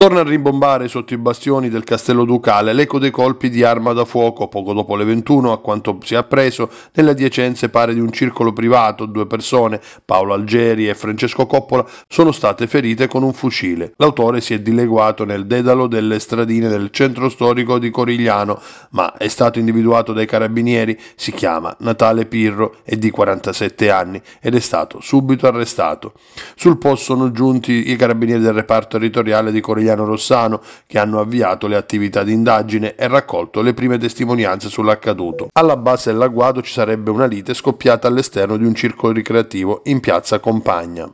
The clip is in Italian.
Torna a rimbombare sotto i bastioni del castello ducale l'eco dei colpi di arma da fuoco poco dopo le 21, a quanto si è appreso, nelle adiacenze pare di un circolo privato, due persone, Paolo Algeri e Francesco Coppola, sono state ferite con un fucile. L'autore si è dileguato nel dedalo delle stradine del centro storico di Corigliano, ma è stato individuato dai carabinieri, si chiama Natale Pirro, è di 47 anni ed è stato subito arrestato. Sul posto sono giunti i carabinieri del reparto territoriale di Corigliano Emiliano Rossano che hanno avviato le attività di indagine e raccolto le prime testimonianze sull'accaduto. Alla base dell'agguato ci sarebbe una lite scoppiata all'esterno di un circolo ricreativo in piazza Compagna.